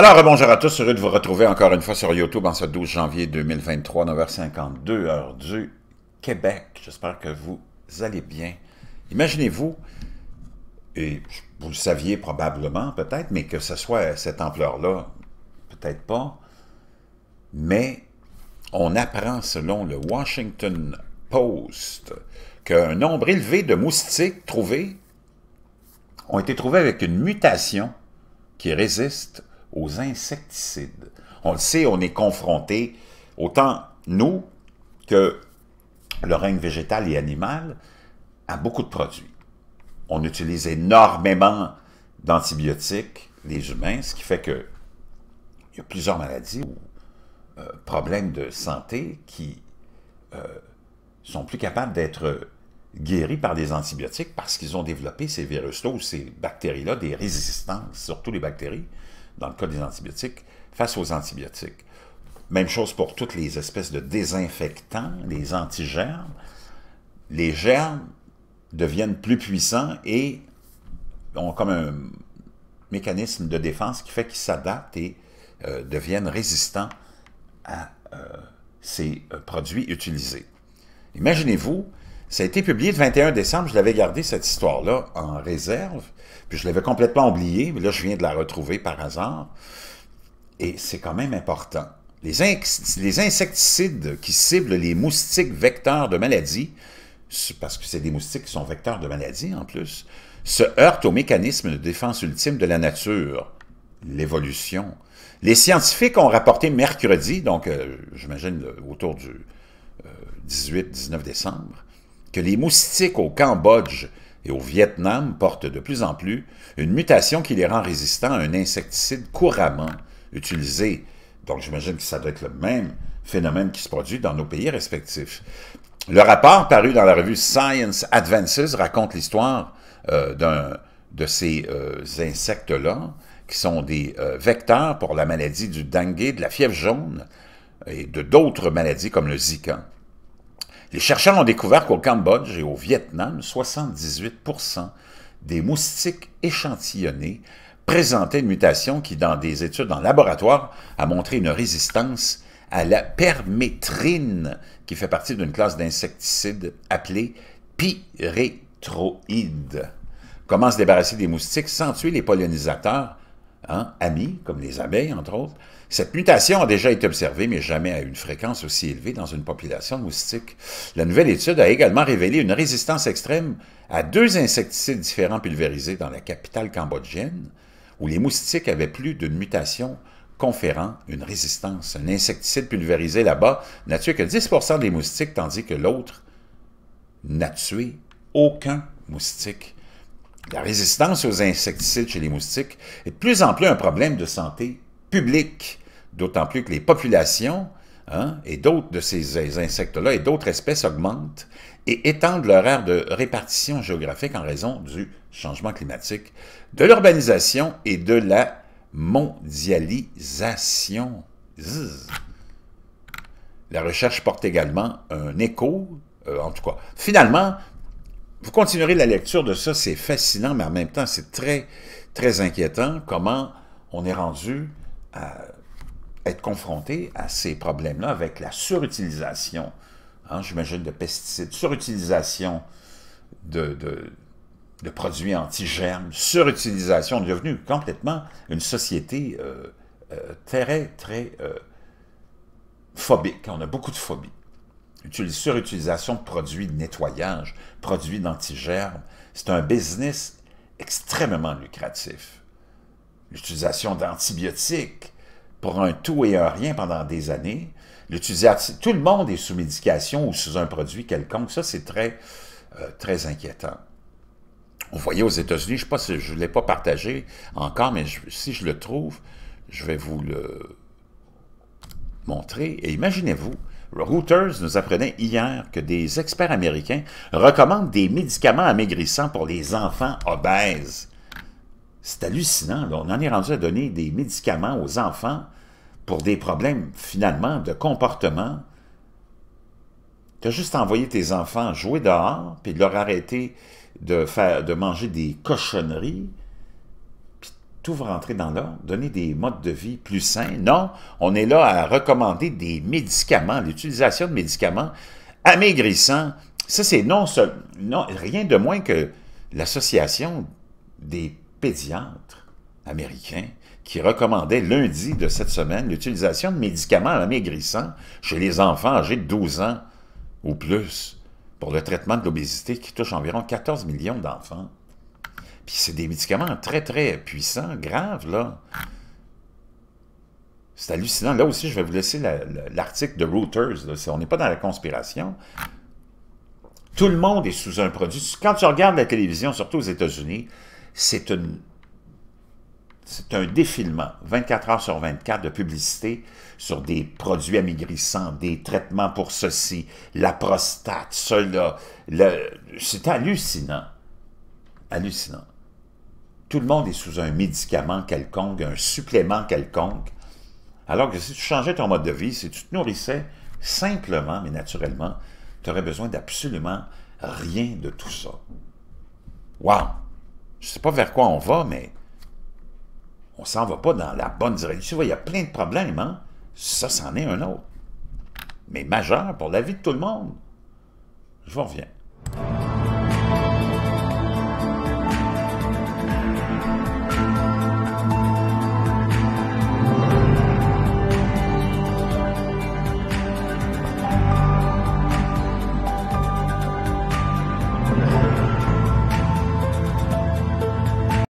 Alors, bonjour à tous, heureux de vous retrouver encore une fois sur YouTube en ce 12 janvier 2023, 9h52, heure du Québec. J'espère que vous allez bien. Imaginez-vous, et vous le saviez probablement peut-être, mais que ce soit cette ampleur-là, peut-être pas, mais on apprend selon le Washington Post qu'un nombre élevé de moustiques trouvés ont été trouvés avec une mutation qui résiste aux insecticides. On le sait, on est confronté, autant nous que le règne végétal et animal, à beaucoup de produits. On utilise énormément d'antibiotiques, les humains, ce qui fait que il y a plusieurs maladies ou euh, problèmes de santé qui euh, sont plus capables d'être guéris par des antibiotiques parce qu'ils ont développé ces virus-là ou ces bactéries-là, des résistances, surtout les bactéries, dans le cas des antibiotiques, face aux antibiotiques. Même chose pour toutes les espèces de désinfectants, les antigermes. Les germes deviennent plus puissants et ont comme un mécanisme de défense qui fait qu'ils s'adaptent et euh, deviennent résistants à euh, ces euh, produits utilisés. Imaginez-vous ça a été publié le 21 décembre. Je l'avais gardé, cette histoire-là, en réserve. Puis je l'avais complètement oublié, Mais là, je viens de la retrouver par hasard. Et c'est quand même important. Les, insecticides qui ciblent les moustiques vecteurs de maladies, parce que c'est des moustiques qui sont vecteurs de maladies en plus, se heurtent au mécanisme de défense ultime de la nature, l'évolution. Les scientifiques ont rapporté mercredi, donc euh, j'imagine autour du 18-19 euh, décembre, les moustiques au Cambodge et au Vietnam portent de plus en plus, une mutation qui les rend résistants à un insecticide couramment utilisé. Donc j'imagine que ça doit être le même phénomène qui se produit dans nos pays respectifs. Le rapport paru dans la revue Science Advances raconte l'histoire euh, de ces euh, insectes-là, qui sont des euh, vecteurs pour la maladie du dengue, de la fièvre jaune et de d'autres maladies comme le Zika. Les chercheurs ont découvert qu'au Cambodge et au Vietnam, 78 des moustiques échantillonnés présentaient une mutation qui, dans des études en laboratoire, a montré une résistance à la permétrine, qui fait partie d'une classe d'insecticides appelée pyrétroïde. Comment se débarrasser des moustiques sans tuer les pollinisateurs Hein, amis, comme les abeilles, entre autres. Cette mutation a déjà été observée, mais jamais à une fréquence aussi élevée dans une population de moustiques. La nouvelle étude a également révélé une résistance extrême à deux insecticides différents pulvérisés dans la capitale cambodgienne, où les moustiques avaient plus d'une mutation conférant une résistance. Un insecticide pulvérisé là-bas n'a tué que 10 des moustiques, tandis que l'autre n'a tué aucun moustique. La résistance aux insecticides chez les moustiques est de plus en plus un problème de santé publique, d'autant plus que les populations hein, et d'autres de ces insectes-là et d'autres espèces augmentent et étendent leur aire de répartition géographique en raison du changement climatique, de l'urbanisation et de la mondialisation. La recherche porte également un écho, euh, en tout cas. Finalement, vous continuerez la lecture de ça, c'est fascinant, mais en même temps, c'est très, très inquiétant comment on est rendu à être confronté à ces problèmes-là avec la surutilisation, hein, j'imagine, de pesticides, surutilisation de, de, de produits anti-germes, surutilisation, devenue complètement une société euh, euh, très, très euh, phobique. On a beaucoup de phobies surutilisation de produits de nettoyage, produits d'antigermes. C'est un business extrêmement lucratif. L'utilisation d'antibiotiques pour un tout et un rien pendant des années. L'utilisation, tout le monde est sous médication ou sous un produit quelconque. Ça, c'est très, euh, très inquiétant. Vous voyez aux États-Unis, je ne sais pas si je l'ai pas partagé encore, mais si je le trouve, je vais vous le montrer. Et imaginez-vous, Reuters nous apprenait hier que des experts américains recommandent des médicaments amaigrissants pour les enfants obèses. C'est hallucinant, on en est rendu à donner des médicaments aux enfants pour des problèmes, finalement, de comportement. Tu as juste envoyé tes enfants jouer dehors, puis de leur arrêter de, faire, de manger des cochonneries, tout rentrer dans l'ordre, donner des modes de vie plus sains. Non, on est là à recommander des médicaments, l'utilisation de médicaments amaigrissants. Ça, c'est non, rien de moins que l'association des pédiatres américains qui recommandait lundi de cette semaine l'utilisation de médicaments amaigrissants chez les enfants âgés de 12 ans ou plus pour le traitement de l'obésité qui touche environ 14 millions d'enfants. Puis c'est des médicaments très, très puissants, graves, là. C'est hallucinant. Là aussi, je vais vous laisser l'article de Reuters. On n'est pas dans la conspiration. Tout le monde est sous un produit. Quand tu regardes la télévision, surtout aux États-Unis, c'est une c'est un défilement 24 heures sur 24 de publicité sur des produits amaigrissants, des traitements pour ceci, la prostate, cela. C'est hallucinant. Hallucinant. Tout le monde est sous un médicament quelconque, un supplément quelconque. Alors que si tu changeais ton mode de vie, si tu te nourrissais simplement, mais naturellement, tu aurais besoin d'absolument rien de tout ça. Wow! Je ne sais pas vers quoi on va, mais on s'en va pas dans la bonne direction. Tu vois, il y a plein de problèmes, hein? Ça, c'en est un autre. Mais majeur pour la vie de tout le monde. Je vous reviens.